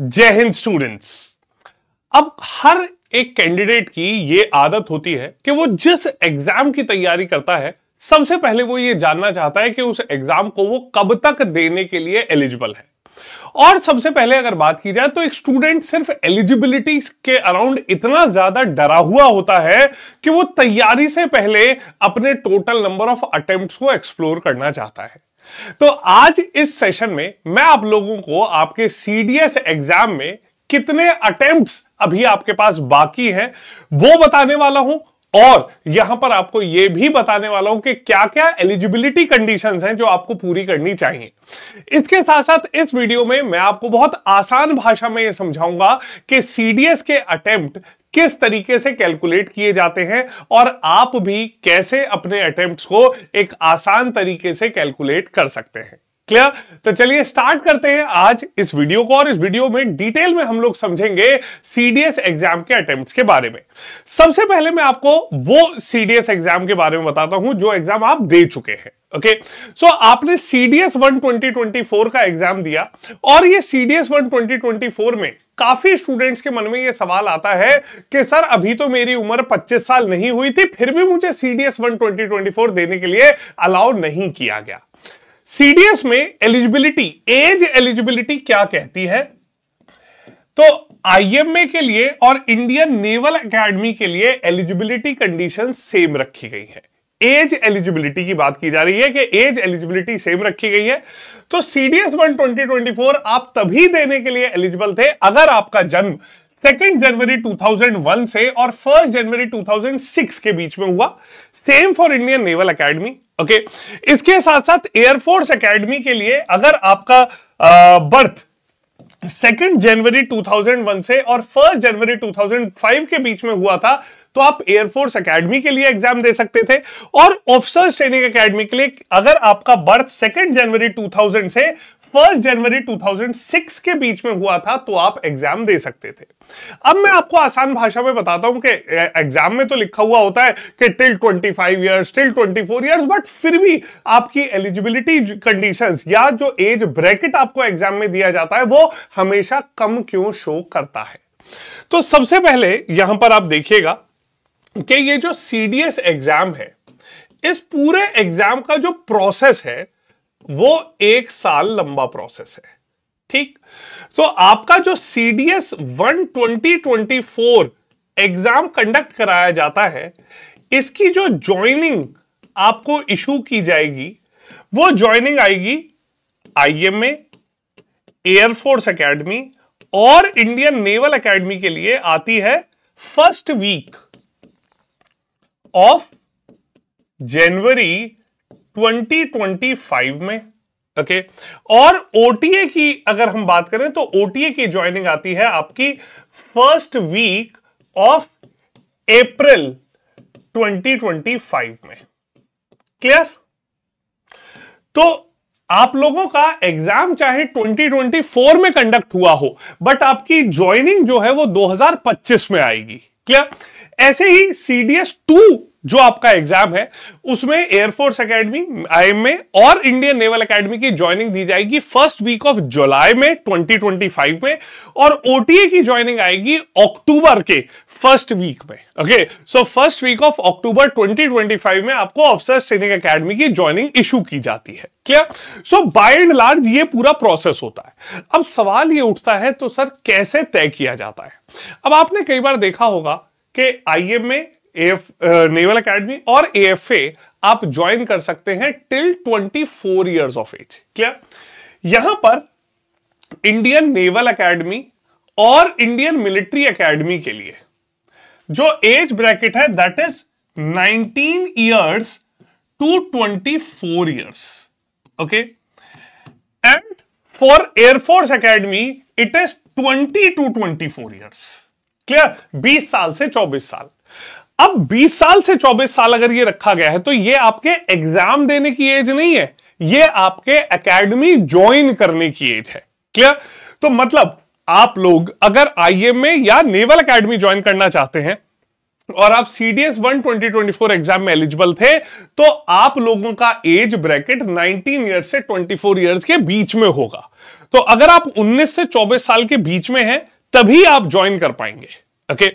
जय हिंद स्टूडेंट्स अब हर एक कैंडिडेट की ये आदत होती है कि वो जिस एग्जाम की तैयारी करता है सबसे पहले वो ये जानना चाहता है कि उस एग्जाम को वो कब तक देने के लिए एलिजिबल है और सबसे पहले अगर बात की जाए तो एक स्टूडेंट सिर्फ एलिजिबिलिटी के अराउंड इतना ज्यादा डरा हुआ होता है कि वो तैयारी से पहले अपने टोटल नंबर ऑफ अटेम्प्ट को एक्सप्लोर करना चाहता है तो आज इस सेशन में मैं आप लोगों को आपके सीडीएस एग्जाम में कितने अटेम्प्ट्स अभी आपके पास बाकी हैं वो बताने वाला हूं और यहां पर आपको यह भी बताने वाला हूं कि क्या क्या एलिजिबिलिटी कंडीशंस हैं जो आपको पूरी करनी चाहिए इसके साथ साथ इस वीडियो में मैं आपको बहुत आसान भाषा में यह समझाऊंगा कि सीडीएस के अटेम्प्ट किस तरीके से कैलकुलेट किए जाते हैं और आप भी कैसे अपने अटेम्प्ट्स को एक आसान तरीके से कैलकुलेट कर सकते हैं क्लियर तो चलिए स्टार्ट करते हैं आज इस वीडियो को और इस वीडियो में डिटेल में हम लोग समझेंगे सीडीएस एग्जाम के अटेम्प्ट्स के बारे में सबसे पहले मैं आपको वो सीडीएस एग्जाम के बारे में बताता हूं जो एग्जाम आप दे चुके हैं ओके okay? सो so, आपने सीडीएस वन ट्वेंटी का एग्जाम दिया और ये सीडीएस वन ट्वेंटी में काफी स्टूडेंट्स के मन में ये सवाल आता है कि सर अभी तो मेरी उम्र 25 साल नहीं हुई थी फिर भी मुझे सीडीएस वन ट्वेंटी देने के लिए अलाउ नहीं किया गया सीडीएस में एलिजिबिलिटी एज एलिजिबिलिटी क्या कहती है तो आईएमए के लिए और इंडियन नेवल एकेडमी के लिए एलिजिबिलिटी कंडीशन सेम रखी गई है एज एलिजिबिलिटी की बात की जा रही है कि एज एलिजिबिलिटी सेम रखी गई है तो CDS one twenty twenty four आप तभी देने के लिए एलिजिबल थे अगर आपका जन्म सेकेंड जनवरी 2001 से और फर्स्ट जनवरी 2006 के बीच में हुआ same for Indian naval academy okay इसके साथ साथ एयरफोर्स एकेडमी के लिए अगर आपका बर्थ सेकेंड जनवरी 2001 से और फर्स्ट जनवरी 2005 के बीच में हुआ था तो आप एयरफोर्स एकेडमी के लिए एग्जाम दे सकते थे और ऑफिसर्स ट्रेनिंग एकेडमी के लिए अगर आपका बर्थ सेकेंड जनवरी 2000 से फर्स्ट जनवरी 2006 के बीच में हुआ था तो आप एग्जाम दे सकते थे अब मैं आपको आसान भाषा में बताता हूं कि एग्जाम में तो लिखा हुआ होता है कि till 25 years till 24 years but फिर भी आपकी एलिजिबिलिटी कंडीशंस या जो एज ब्रैकेट आपको एग्जाम में दिया जाता है वो हमेशा कम क्यों शो करता है तो सबसे पहले यहां पर आप देखिएगा कि ये जो सीडीएस एग्जाम है इस पूरे एग्जाम का जो प्रोसेस है वो एक साल लंबा प्रोसेस है ठीक तो आपका जो CDS one twenty twenty four exam conduct कराया जाता है इसकी जो ज्वाइनिंग आपको इशू की जाएगी वो ज्वाइनिंग आएगी आईएमए एयरफोर्स एकेडमी और इंडियन नेवल एकेडमी के लिए आती है फर्स्ट वीक ऑफ जनवरी 2025 में ओके okay. और ओटीए की अगर हम बात करें तो ओटीए की ज्वाइनिंग आती है आपकी फर्स्ट वीक ऑफ अप्रैल 2025 में क्लियर तो आप लोगों का एग्जाम चाहे 2024 में कंडक्ट हुआ हो बट आपकी ज्वाइनिंग जो है वो 2025 में आएगी क्लियर ऐसे ही सी डी एस टू जो आपका एग्जाम है उसमें एयरफोर्स अकेडमी आई और इंडियन नेवल अकेडमी की ज्वाइनिंग दी जाएगी फर्स्ट वीक ऑफ जुलाई में 2025 में और ओटीए की ज्वाइनिंग आएगी अक्टूबर के फर्स्ट वीक में okay so first week of October 2025 में आपको ऑफिसर्स ट्रेनिंग अकेडमी की ज्वाइनिंग इशू की जाती है clear so by and large ये पूरा प्रोसेस होता है अब सवाल ये उठता है तो सर कैसे तय किया जाता है अब आपने कई बार देखा होगा कि आई में एफ नेवल एकेडमी और एएफए आप ज्वाइन कर सकते हैं till 24 years of age clear यहां पर इंडियन नेवल एकेडमी और इंडियन मिलिट्री एकेडमी के लिए जो एज ब्रैकेट है that is 19 years to 24 years okay and for air force academy it is 20 to 24 years clear 20 साल से 24 साल अब 20 साल से 24 साल अगर ये रखा गया है तो ये आपके एग्जाम देने की एज नहीं है ये आपके एकेडमी ज्वाइन करने की एज है क्लियर तो मतलब आप लोग अगर आई में या नेवल एकेडमी ज्वाइन करना चाहते हैं और आप CDS one twenty twenty four exam में एलिजिबल थे तो आप लोगों का एज ब्रैकेट 19 ईयर से 24 ईयर्स के बीच में होगा तो अगर आप 19 से 24 साल के बीच में हैं तभी आप ज्वाइन कर पाएंगे ओके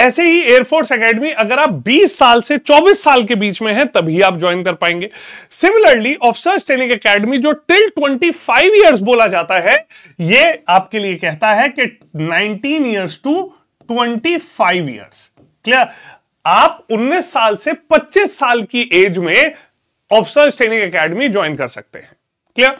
ऐसे ही एयरफोर्स एकेडमी अगर आप 20 साल से 24 साल के बीच में हैं तभी आप ज्वाइन कर पाएंगे सिमिलरली ऑफिसर्स ट्रेनिंग एकेडमी जो टिल 25 इयर्स बोला जाता है ये आपके लिए कहता है कि 19 इयर्स टू 25 इयर्स क्लियर आप 19 साल से 25 साल की एज में ऑफिसर्स ट्रेनिंग एकेडमी ज्वाइन कर सकते हैं क्लियर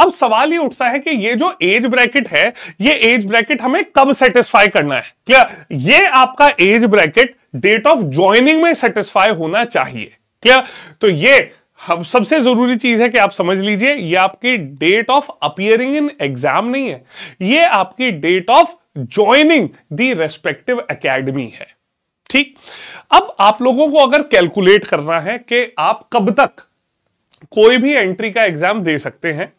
अब सवाल ये उठता है कि ये जो एज ब्रैकेट है ये एज ब्रैकेट हमें कब सेटिस्फाई करना है क्लियर ये आपका age bracket date of joining में सेटिस्फाई होना चाहिए क्लियर तो ये हम सबसे जरूरी चीज है कि आप समझ लीजिए ये आपकी date of appearing in exam नहीं है ये आपकी date of joining the respective academy है ठीक अब आप लोगों को अगर कैलकुलेट करना है कि आप कब तक कोई भी एंट्री का एग्जाम दे सकते हैं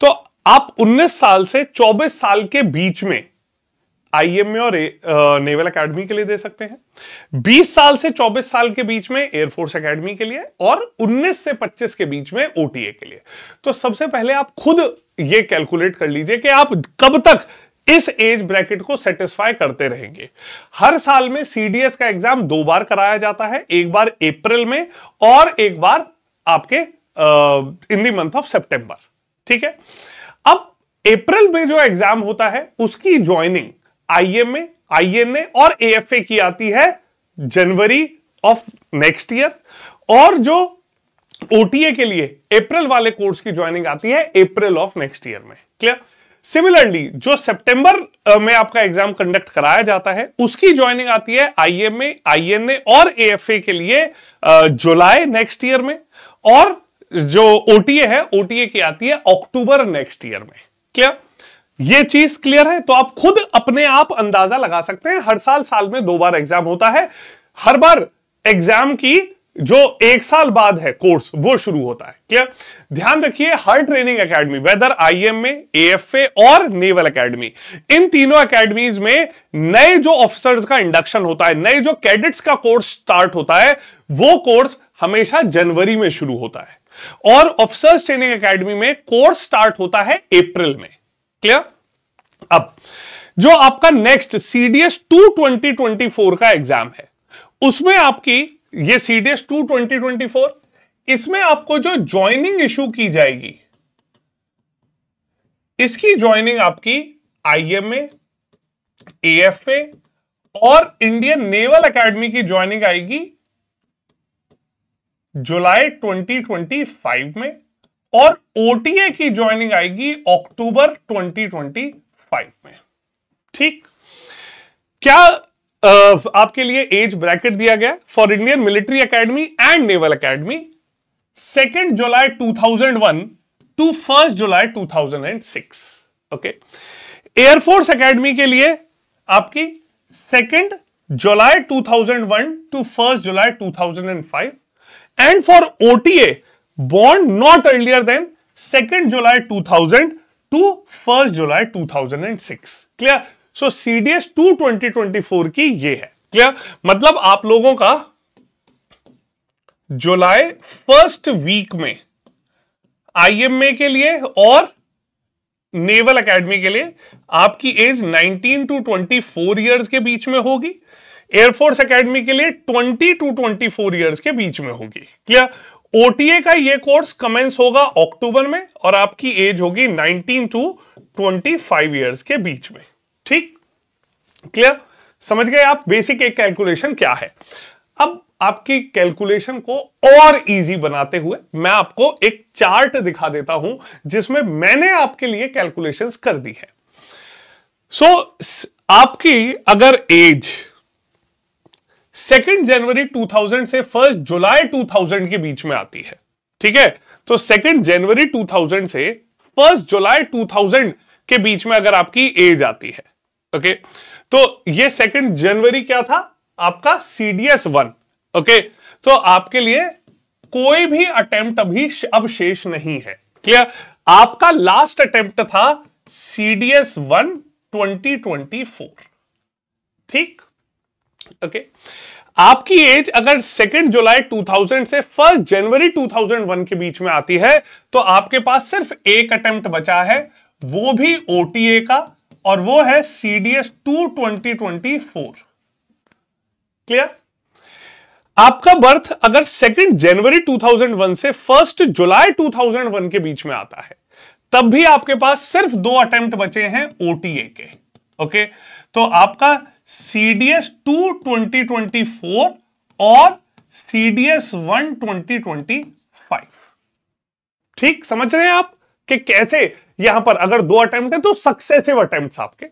तो आप 19 साल से 24 साल के बीच में आईएमए और ए, आ, नेवल एकेडमी के लिए दे सकते हैं 20 साल से 24 साल के बीच में एयरफोर्स एकेडमी के लिए और 19 से 25 के बीच में ओटीए के लिए तो सबसे पहले आप खुद ये कैलकुलेट कर लीजिए कि आप कब तक इस एज ब्रैकेट को सेटिस्फाई करते रहेंगे हर साल में सीडीएस का एग्जाम दो बार कराया जाता है एक बार अप्रैल में और एक बार आपके in the month of September ठीक है अब अप्रैल में जो एग्जाम होता है उसकी ज्वाइनिंग आईएमए आईएनए और एएफए की आती है जनवरी ऑफ नेक्स्ट ईयर और जो ओटीए के लिए अप्रैल वाले कोर्स की ज्वाइनिंग आती है अप्रैल ऑफ नेक्स्ट ईयर में क्लियर सिमिलरली जो सितंबर में आपका एग्जाम कंडक्ट कराया जाता है उसकी ज्वाइनिंग आती है आईएमए आईएनए और एएफए के लिए जुलाई नेक्स्ट ईयर में और जो ओटीए है ओटीए की आती है अक्टूबर नेक्स्ट ईयर में क्लियर ये चीज क्लियर है तो आप खुद अपने आप अंदाजा लगा सकते हैं हर साल साल में दो बार एग्जाम होता है हर बार एग्जाम की जो एक साल बाद है कोर्स वो शुरू होता है क्लियर ध्यान रखिए हर ट्रेनिंग एकेडमी वेदर आईएम में एएफए और नेवल एकेडमी इन तीनों एकेडमीज में नए जो ऑफिसर्स का इंडक्शन होता है नए जो कैडेट्स का कोर्स स्टार्ट होता है वो कोर्स हमेशा जनवरी में शुरू होता है और ऑफिसर्स ट्रेनिंग एकेडमी में कोर्स स्टार्ट होता है अप्रैल में क्लियर अब जो आपका next CDS two twenty twenty four का एग्जाम है उसमें आपकी ये CDS two twenty twenty four इसमें आपको जो ज्वाइनिंग इशू की जाएगी इसकी ज्वाइनिंग आपकी आईएमए एएफए और इंडियन नेवल एकेडमी की ज्वाइनिंग आएगी जुलाई 2025 में और ओटीए की ज्वाइनिंग आएगी अक्टूबर 2025 में ठीक क्या आपके लिए एज ब्रैकेट दिया गया for Indian military academy and naval academy second July 2001 to first July 2006 okay air force academy के लिए आपकी second July 2001 to first July 2005 and for OTA bond not earlier than second July two thousand to first July two thousand and six clear so C D S two twenty twenty four की ये है clear मतलब आप लोगों का July first week में IMA के लिए और नेवल अकेडमी के लिए आपकी age nineteen to twenty four years के बीच में होगी एयरफोर्स एकेडमी के लिए 20 टू 24 इयर्स के बीच में होगी क्लियर ओटीए का ये कोर्स कमेंस होगा अक्टूबर में और आपकी एज होगी 19 टू 25 इयर्स के बीच में ठीक क्लियर समझ गए आप बेसिक एक कैलकुलेशन क्या है अब आपकी कैलकुलेशन को और इजी बनाते हुए मैं आपको एक चार्ट दिखा देता हूं जिसमें मैंने आपके लिए कैलकुलेशंस कर दी है सो so, आपकी अगर एज सेकेंड जनवरी 2000 से फर्स्ट जुलाई 2000 के बीच में आती है ठीक है तो सेकेंड जनवरी 2000 से फर्स्ट जुलाई 2000 के बीच में अगर आपकी एज आती है ओके तो ये सेकेंड जनवरी क्या था आपका सीडीएस वन ओके तो आपके लिए कोई भी अटेम्प्ट अभी अब शेष नहीं है क्लियर आपका लास्ट अटेम्प्ट था सीडीएस वन 2024 ठीक ओके आपकी एज अगर सेकेंड जुलाई 2000 से फर्स्ट जनवरी 2001 के बीच में आती है तो आपके पास सिर्फ एक अटेम्प्ट बचा है वो भी ओ का और वो है CDS two twenty twenty four clear आपका बर्थ अगर सेकेंड जनवरी 2001 से फर्स्ट जुलाई 2001 के बीच में आता है तब भी आपके पास सिर्फ दो अटेम्प्ट बचे हैं ओ के ओके तो आपका C D S two twenty twenty four और C D S one twenty twenty five ठीक समझ रहे हैं आप कि कैसे यहां पर अगर दो अटेम्प्ट है तो सक्सेसिव अटेम्प्ट आपके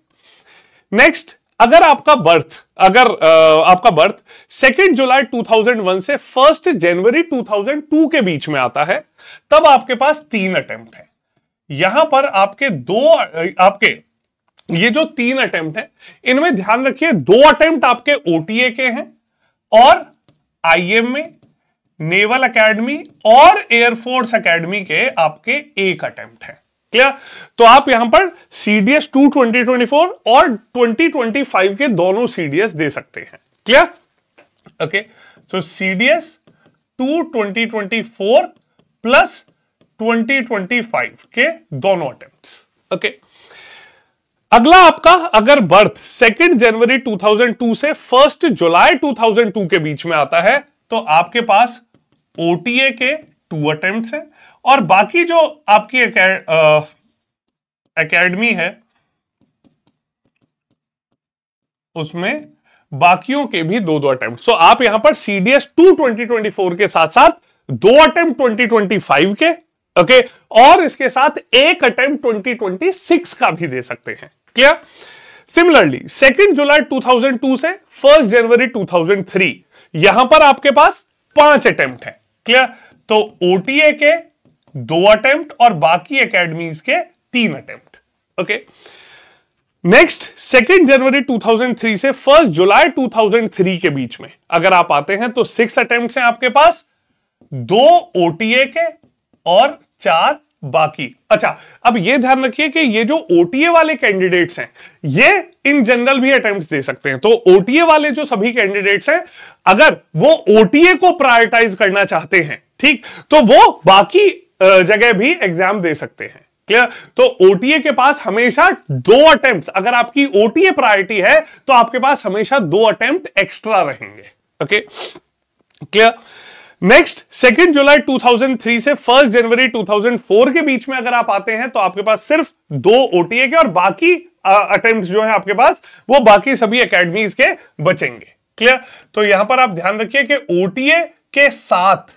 नेक्स्ट अगर आपका बर्थ अगर आ, आपका बर्थ सेकेंड जुलाई 2001 से फर्स्ट जनवरी 2002 के बीच में आता है तब आपके पास तीन अटेम्प्ट है यहां पर आपके दो आपके ये जो तीन अटेम्प्ट है इनमें ध्यान रखिए दो अटेम्प्ट आपके ओटीए के हैं और में नेवल एकेडमी और एयरफोर्स एकेडमी के आपके एक अटेम्प्ट है क्लियर तो आप यहां पर CDS two twenty twenty four और ट्वेंटी ट्वेंटी फाइव के दोनों सीडीएस दे सकते हैं clear okay so CDS two twenty twenty four plus twenty twenty five के दोनों अटेम्प्ट ओके okay. अगला आपका अगर बर्थ सेकेंड जनवरी 2002 से फर्स्ट जुलाई 2002 के बीच में आता है तो आपके पास ओटीए के टू अटेम्प्ट है और बाकी जो आपकी एकेडमी है उसमें बाकियों के भी दो दो अटेम्प्ट सो so, आप यहां पर सीडीएस टू ट्वेंटी के साथ साथ दो अटेम्प्ट 2025 के ओके okay? और इसके साथ एक अटेम्प्ट 2026 का भी दे सकते हैं क्लियर सिमिलरली सेकेंड जुलाई 2002 से फर्स्ट जनवरी 2003 यहां पर आपके पास पांच अटेम्प्ट है क्लियर तो ओटीए के दो अटेम्प्ट और बाकी अकेडमी के तीन attempt okay next second January 2003 से फर्स्ट जुलाई 2003 के बीच में अगर आप आते हैं तो सिक्स अटेम्प्ट्स हैं आपके पास दो ओटीए के और चार बाकी अच्छा अब ये ध्यान रखिए कि ये जो ओटीए वाले कैंडिडेट्स हैं ये इन जनरल भी अटेम्प्ट्स दे सकते हैं तो ओटीए वाले जो सभी कैंडिडेट्स हैं अगर वो ओटीए को प्रायोरिटाइज करना चाहते हैं ठीक तो वो बाकी जगह भी एग्जाम दे सकते हैं क्लियर तो ओटीए के पास हमेशा दो अटेम्प्ट अगर आपकी ओटीए प्रायोरिटी है तो आपके पास हमेशा दो अटेम्प्ट एक्स्ट्रा रहेंगे okay clear next second July 2003 से फर्स्ट जनवरी 2004 के बीच में अगर आप आते हैं तो आपके पास सिर्फ दो ओटीए के और बाकी अटेम्प्ट जो है आपके पास वो बाकी सभी अकेडमीज के बचेंगे क्लियर तो यहां पर आप ध्यान रखिए कि ओटीए के साथ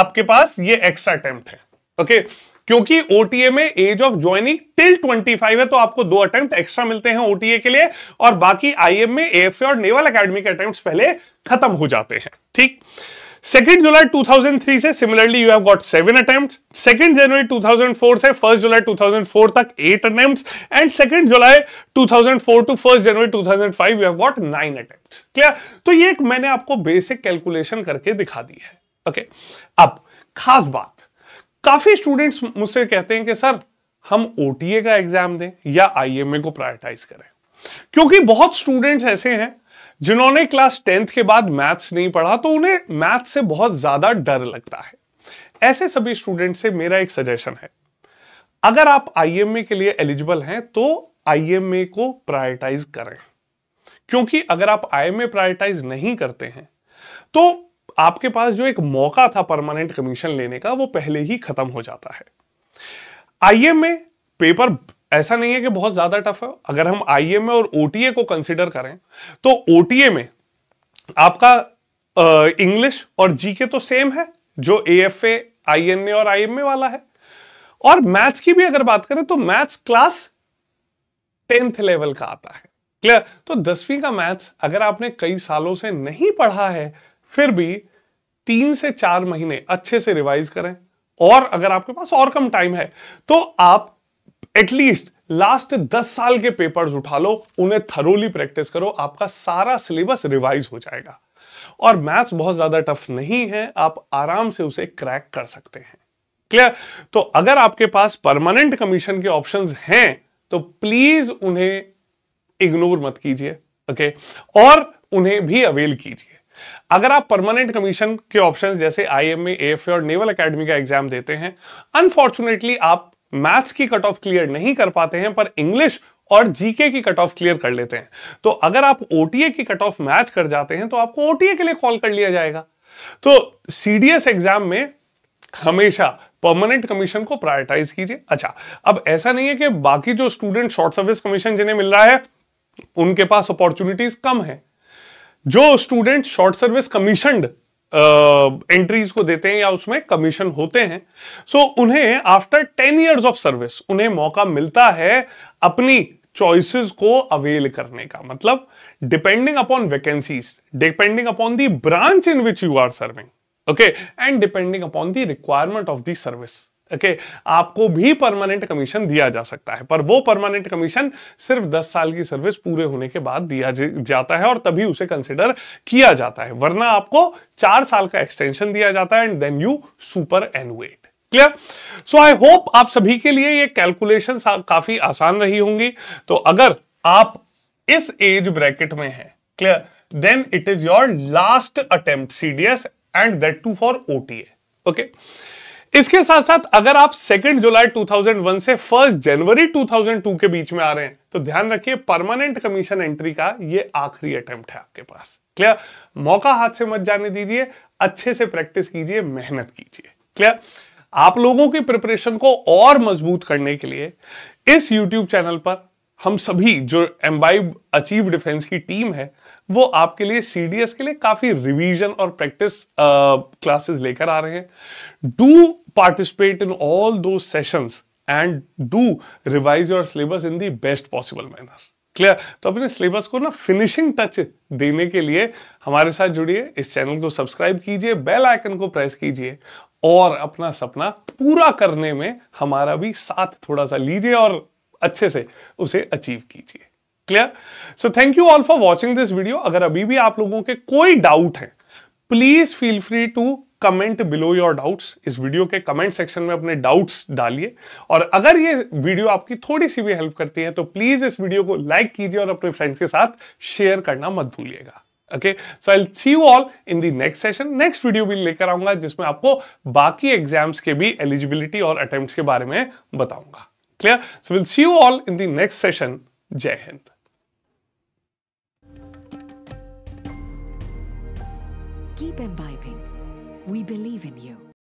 आपके पास ये एक्स्ट्रा अटेम्प्ट है ओके क्योंकि ओटीए में एज ऑफ ज्वाइनिंग टिल 25 है तो आपको दो अटेम्प्ट एक्स्ट्रा मिलते हैं ओटीए के लिए और बाकी आईएम में एफ और नेवल अकेडमी के अटेम्प्ट पहले खत्म हो जाते हैं ठीक सेकेंड जुलाई 2003 से similarly you have got seven attempt second January 2004 से फर्स्ट जुलाई 2004 तक eight attempt and second July 2004 to first January 2005 you have got nine attempt clear तो ये एक मैंने आपको बेसिक कैलकुलेशन करके दिखा दी है ओके okay. अब खास बात काफी स्टूडेंट्स मुझसे कहते हैं कि सर हम ओटीए का एग्जाम दें या आईएमए को प्रायोरिटाइज करें क्योंकि बहुत स्टूडेंट्स ऐसे हैं जिन्होंने क्लास टेंथ के बाद मैथ्स नहीं पढ़ा तो उन्हें मैथ्स से बहुत ज़्यादा डर लगता है ऐसे सभी स्टूडेंट से मेरा एक सजेशन है अगर आप आई के लिए एलिजिबल हैं तो आई को प्रायोरिटाइज करें क्योंकि अगर आप आई में प्रायोरिटाइज नहीं करते हैं तो आपके पास जो एक मौका था परमानेंट कमीशन लेने का वो पहले ही खत्म हो जाता है आई पेपर ऐसा नहीं है कि बहुत ज़्यादा टफ है अगर हम आई एम और ओ को कंसिडर करें तो ओ में आपका इंग्लिश और जीके तो सेम है जो A F A I N A और आई एम ए वाला है और मैथ्स की भी अगर बात करें तो मैथ्स क्लास टेंथ लेवल का आता है क्लियर तो दसवीं का मैथ्स अगर आपने कई सालों से नहीं पढ़ा है फिर भी तीन से चार महीने अच्छे से रिवाइज करें और अगर आपके पास और कम टाइम है तो आप एटलीस्ट लास्ट दस साल के पेपर्स उठा लो उन्हें थरोली प्रैक्टिस करो आपका सारा सिलेबस रिवाइज हो जाएगा और मैथ्स बहुत ज़्यादा टफ नहीं है आप आराम से उसे क्रैक कर सकते हैं क्लियर तो अगर आपके पास परमानेंट कमीशन के ऑप्शंस हैं तो प्लीज उन्हें इग्नोर मत कीजिए ओके और उन्हें भी अवेल कीजिए अगर आप परमानेंट कमीशन के ऑप्शंस जैसे आईएमए एफ और नेवल एकेडमी का एग्जाम देते हैं अनफॉर्चुनेटली आप मैथ्स की कट ऑफ क्लियर नहीं कर पाते हैं पर इंग्लिश और जीके की कट ऑफ क्लियर कर लेते हैं तो अगर आप ओटीए की कट ऑफ मैच कर जाते हैं तो आपको ओटीए के लिए कॉल कर लिया जाएगा तो सीडीएस एग्जाम में हमेशा परमानेंट कमीशन को प्रायोरिटाइज कीजिए अच्छा अब ऐसा नहीं है कि बाकी जो स्टूडेंट शॉर्ट सर्विस कमीशन जिन्हें मिल रहा है उनके पास अपॉर्चुनिटीज कम है जो student short service commission entries को देते हैं या उसमें कमीशन होते हैं सो so, उन्हें after ten years of service उन्हें मौका मिलता है अपनी चॉइसेस को अवेल करने का मतलब depending upon vacancies depending upon the branch in which you are serving okay and depending upon the requirement of the service okay okay, आपको भी परमानेंट कमीशन दिया जा सकता है पर वो परमानेंट कमीशन सिर्फ 10 साल की सर्विस पूरे होने के बाद दिया जाता है और तभी उसे कंसिडर किया जाता है वरना आपको चार साल का एक्सटेंशन दिया जाता है and then you superannuate clear so I hope आप सभी के लिए ये कैलकुलेशन काफी आसान रही होंगी तो अगर आप इस एज ब्रैकेट में हैं clear then it is your last attempt CDS and that too for OTA okay okay? इसके साथ साथ अगर आप सेकेंड जुलाई 2001 से फर्स्ट जनवरी 2002 के बीच में आ रहे हैं तो ध्यान रखिए परमानेंट कमीशन एंट्री का ये आखिरी अटेम्प्ट है आपके पास क्लियर मौका हाथ से मत जाने दीजिए अच्छे से प्रैक्टिस कीजिए मेहनत कीजिए क्लियर आप लोगों की प्रिपरेशन को और मजबूत करने के लिए इस यूट्यूब चैनल पर हम सभी जो एम्बाइब अचीव डिफेंस की टीम है वो आपके लिए सीडीएस के लिए काफी रिवीजन और प्रैक्टिस क्लासेस लेकर आ रहे हैं do participate in all those sessions and do revise your syllabus in the best possible manner. Clear तो अपने सिलेबस को ना फिनिशिंग टच देने के लिए हमारे साथ जुड़िए इस चैनल को सब्सक्राइब कीजिए बेल आइकन को प्रेस कीजिए और अपना सपना पूरा करने में हमारा भी साथ थोड़ा सा लीजिए और अच्छे से उसे अचीव कीजिए clear so thank you all for watching this video अगर अभी भी आप लोगों के कोई डाउट है please feel free to comment below your doubts इस वीडियो के कमेंट सेक्शन में अपने डाउट्स डालिए और अगर ये वीडियो आपकी थोड़ी सी भी हेल्प करती है तो प्लीज इस वीडियो को लाइक कीजिए और अपने फ्रेंड्स के साथ शेयर करना मत भूलिएगा okay so I see you all in the next session next video भी लेकर आऊंगा जिसमें आपको बाकी एग्जाम्स के भी एलिजिबिलिटी और अटेम्प्ट के बारे में बताऊंगा clear so will see you all in the next session जय हिंद Keep in by We believe in you.